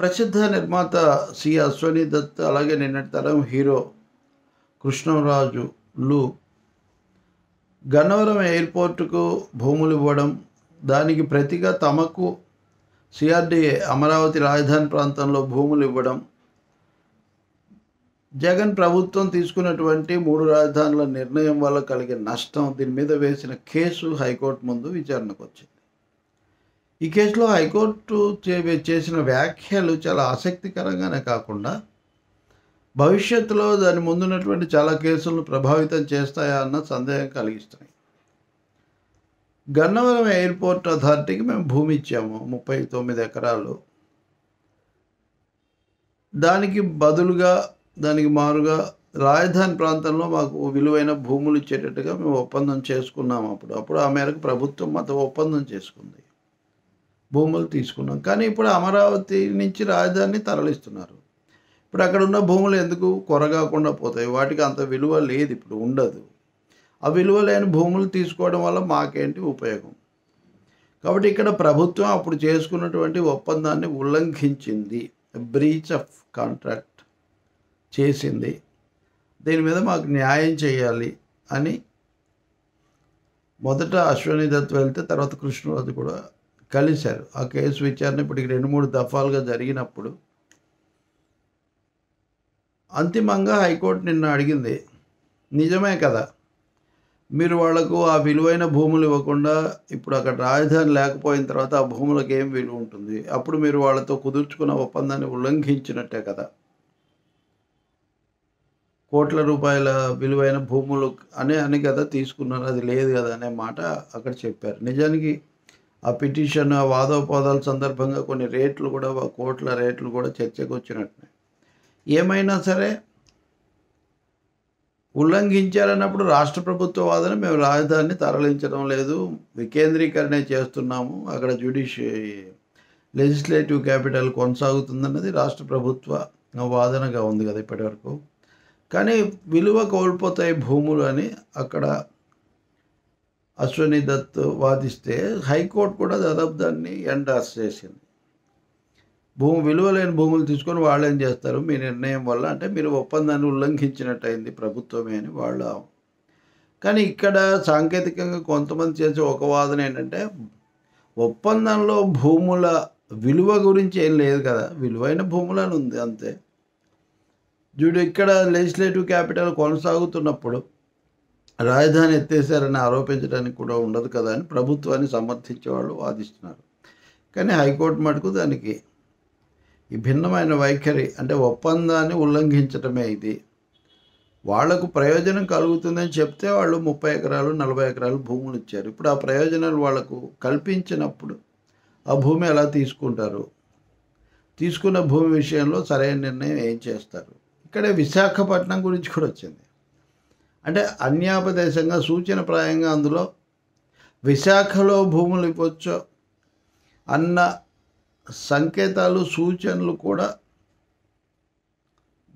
ప్రసిద్ధ నిర్మాత సి అశ్వని దత్ అలాగే నిన్నటి తరం హీరో కృష్ణరాజులు గన్నవరం ఎయిర్పోర్టుకు భూములు ఇవ్వడం దానికి ప్రతిగా తమకు సిఆర్డీఏ అమరావతి రాజధాని ప్రాంతంలో భూములు ఇవ్వడం జగన్ ప్రభుత్వం తీసుకున్నటువంటి మూడు రాజధానుల నిర్ణయం వల్ల కలిగే నష్టం దీని మీద వేసిన కేసు హైకోర్టు ముందు విచారణకు వచ్చింది ఈ కేసులో హైకోర్టు చేసిన వ్యాఖ్యలు చాలా ఆసక్తికరంగానే కాకుండా భవిష్యత్తులో దాని ముందున్నటువంటి చాలా కేసులను ప్రభావితం చేస్తాయా అన్న సందేహం కలిగిస్తున్నాయి గన్నవరం ఎయిర్పోర్ట్ అథారిటీకి మేము భూమి ఇచ్చాము ముప్పై తొమ్మిది ఎకరాలు దానికి బదులుగా దానికి మారుగా రాజధాని ప్రాంతంలో మాకు విలువైన భూములు ఇచ్చేటట్టుగా మేము ఒప్పందం చేసుకున్నాము అప్పుడు అప్పుడు ఆ మేరకు ప్రభుత్వం మాతో ఒప్పందం చేసుకుంది భూములు తీసుకున్నాం కానీ ఇప్పుడు అమరావతి నుంచి రాజధానిని తరలిస్తున్నారు ఇప్పుడు అక్కడ ఉన్న భూములు ఎందుకు కొరగాకుండా పోతాయి వాటికి అంత విలువ లేదు ఇప్పుడు ఉండదు ఆ విలువ లేని భూములు తీసుకోవడం వల్ల మాకేంటి ఉపయోగం కాబట్టి ఇక్కడ ప్రభుత్వం అప్పుడు చేసుకున్నటువంటి ఒప్పందాన్ని ఉల్లంఘించింది బ్రీచ్ ఆఫ్ కాంట్రాక్ట్ చేసింది దీని మీద మాకు న్యాయం చేయాలి అని మొదట అశ్వని వెళ్తే తర్వాత కృష్ణరాజు కూడా కలిశారు ఆ కేసు విచారణ ఇప్పటికి రెండు మూడు దఫాలుగా జరిగినప్పుడు అంతిమంగా హైకోర్టు నిన్ను అడిగింది నిజమే కదా మీరు వాళ్లకు ఆ విలువైన భూములు ఇవ్వకుండా ఇప్పుడు అక్కడ రాజధాని లేకపోయిన తర్వాత ఆ భూములకు ఏం విలువ ఉంటుంది అప్పుడు మీరు వాళ్ళతో కుదుర్చుకున్న ఒప్పందాన్ని ఉల్లంఘించినట్టే కదా కోట్ల రూపాయల విలువైన భూములు అనే అని కదా తీసుకున్నారు అది లేదు కదా అనే మాట అక్కడ చెప్పారు నిజానికి ఆ పిటిషన్ ఆ వాదోపాదాల సందర్భంగా కొన్ని రేట్లు కూడా కోట్ల రేట్లు కూడా చర్చకు వచ్చినట్టున్నాయి ఏమైనా సరే ఉల్లంఘించారన్నప్పుడు రాష్ట్ర ప్రభుత్వ వాదన మేము రాజధానిని తరలించడం లేదు వికేంద్రీకరణ చేస్తున్నాము అక్కడ జ్యుడిషియరీ లెజిస్లేటివ్ క్యాపిటల్ కొనసాగుతుందన్నది రాష్ట్ర ప్రభుత్వ వాదనగా ఉంది కదా ఇప్పటివరకు కానీ విలువ కోల్పోతాయి భూములు అని అక్కడ అశ్విని దత్ వాదిస్తే హైకోర్టు కూడా దాదాపు దాన్ని ఎండార్స్ చేసింది భూమి విలువలేని భూములు తీసుకొని వాళ్ళు ఏం చేస్తారు మీ నిర్ణయం వల్ల అంటే మీరు ఒప్పందాన్ని ఉల్లంఘించినట్టు అయింది ప్రభుత్వమే అని వాళ్ళు కానీ ఇక్కడ సాంకేతికంగా కొంతమంది చేసే ఒక వాదన ఏంటంటే ఒప్పందంలో భూముల విలువ గురించి ఏం లేదు కదా విలువైన అని ఉంది అంతే చూడు ఇక్కడ లెజిస్లేటివ్ క్యాపిటల్ కొనసాగుతున్నప్పుడు రాజధాని ఎత్తేసారని ఆరోపించడానికి కూడా ఉండదు కదా అని ప్రభుత్వాన్ని సమర్థించే వాళ్ళు వాదిస్తున్నారు కానీ హైకోర్టు మటుకు దానికి ఈ భిన్నమైన వైఖరి అంటే ఒప్పందాన్ని ఉల్లంఘించటమే ఇది వాళ్లకు ప్రయోజనం కలుగుతుందని చెప్తే వాళ్ళు ముప్పై ఎకరాలు నలభై ఎకరాలు భూములు ఇచ్చారు ఇప్పుడు ఆ ప్రయోజనాలు వాళ్లకు కల్పించినప్పుడు ఆ భూమి ఎలా తీసుకుంటారు తీసుకున్న భూమి విషయంలో సరైన నిర్ణయం ఏం చేస్తారు ఇక్కడే విశాఖపట్నం గురించి కూడా వచ్చింది అంటే అన్యాపదేశంగా సూచనప్రాయంగా అందులో విశాఖలో భూములు ఇవ్వచ్చు అన్న సంకేతాలు సూచనలు కూడా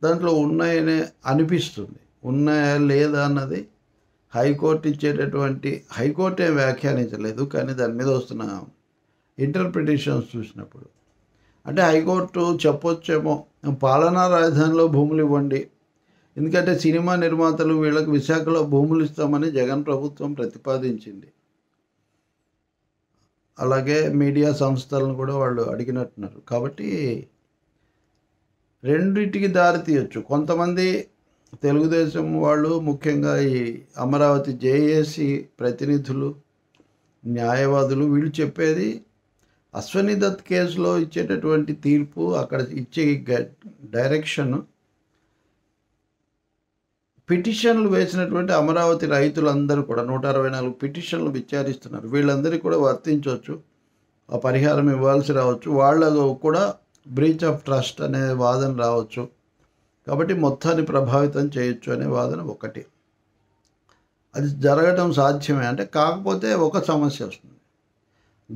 దాంట్లో ఉన్నాయనే అనిపిస్తుంది ఉన్నాయా లేదా అన్నది హైకోర్టు ఇచ్చేటటువంటి హైకోర్టు ఏం వ్యాఖ్యానించలేదు కానీ దాని మీద వస్తున్న ఇంటర్ప్రిటేషన్స్ చూసినప్పుడు అంటే హైకోర్టు చెప్పొచ్చేమో పాలనా రాజధానిలో భూములు ఇవ్వండి ఎందుకంటే సినిమా నిర్మాతలు వీళ్ళకి విశాఖలో భూములు ఇస్తామని జగన్ ప్రభుత్వం ప్రతిపాదించింది అలాగే మీడియా సంస్థలను కూడా వాళ్ళు అడిగినట్టున్నారు కాబట్టి రెండింటికి దారి తీయొచ్చు కొంతమంది తెలుగుదేశం వాళ్ళు ముఖ్యంగా ఈ అమరావతి జేఏసీ ప్రతినిధులు న్యాయవాదులు వీళ్ళు చెప్పేది అశ్వనీ దత్ కేసులో ఇచ్చేటటువంటి తీర్పు అక్కడ ఇచ్చే డైరెక్షన్ పిటిషన్లు వేసినటువంటి అమరావతి రైతులందరూ కూడా నూట అరవై నాలుగు పిటిషన్లు విచారిస్తున్నారు వీళ్ళందరికీ కూడా వర్తించవచ్చు ఆ పరిహారం ఇవ్వాల్సి రావచ్చు వాళ్ళకు కూడా బ్రీచ్ ఆఫ్ ట్రస్ట్ అనే వాదన రావచ్చు కాబట్టి మొత్తాన్ని ప్రభావితం చేయొచ్చు అనే వాదన ఒకటి అది జరగటం సాధ్యమే అంటే కాకపోతే ఒక సమస్య వస్తుంది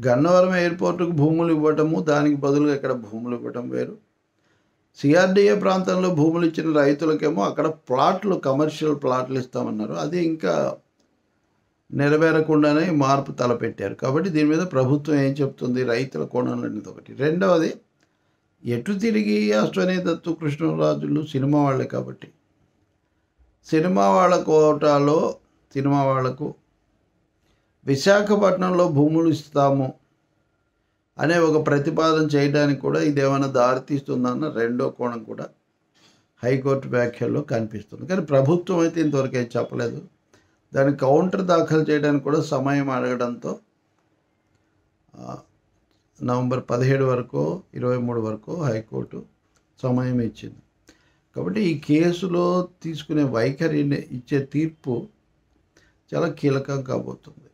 గన్నవరం ఎయిర్పోర్టుకు భూములు ఇవ్వటము దానికి బదులుగా ఇక్కడ భూములు ఇవ్వటం వేరు సిఆర్డీఏ ప్రాంతంలో భూములు ఇచ్చిన రైతులకేమో అక్కడ ప్లాట్లు కమర్షియల్ ప్లాట్లు ఇస్తామన్నారు అది ఇంకా నెరవేరకుండానే మార్పు తలపెట్టారు కాబట్టి దీని మీద ప్రభుత్వం ఏం చెప్తుంది రైతుల కోణంలో ఒకటి రెండవది ఎటు తిరిగి అశ్వనీ దత్తు కృష్ణరాజులు సినిమా వాళ్ళే కాబట్టి సినిమా వాళ్ళ కోటాలో సినిమా వాళ్లకు విశాఖపట్నంలో భూములు ఇస్తాము అనే ఒక ప్రతిపాదన చేయడానికి కూడా ఇదేమైనా దారితీస్తుందన్న రెండో కోణం కూడా హైకోర్టు వ్యాఖ్యల్లో కనిపిస్తుంది కానీ ప్రభుత్వం అయితే ఇంతవరకు ఏం చెప్పలేదు దాన్ని కౌంటర్ దాఖలు చేయడానికి కూడా సమయం అడగడంతో నవంబర్ పదిహేడు వరకు ఇరవై మూడు వరకు హైకోర్టు సమయం ఇచ్చింది కాబట్టి ఈ కేసులో తీసుకునే వైఖరిని ఇచ్చే తీర్పు చాలా కీలకం కాబోతుంది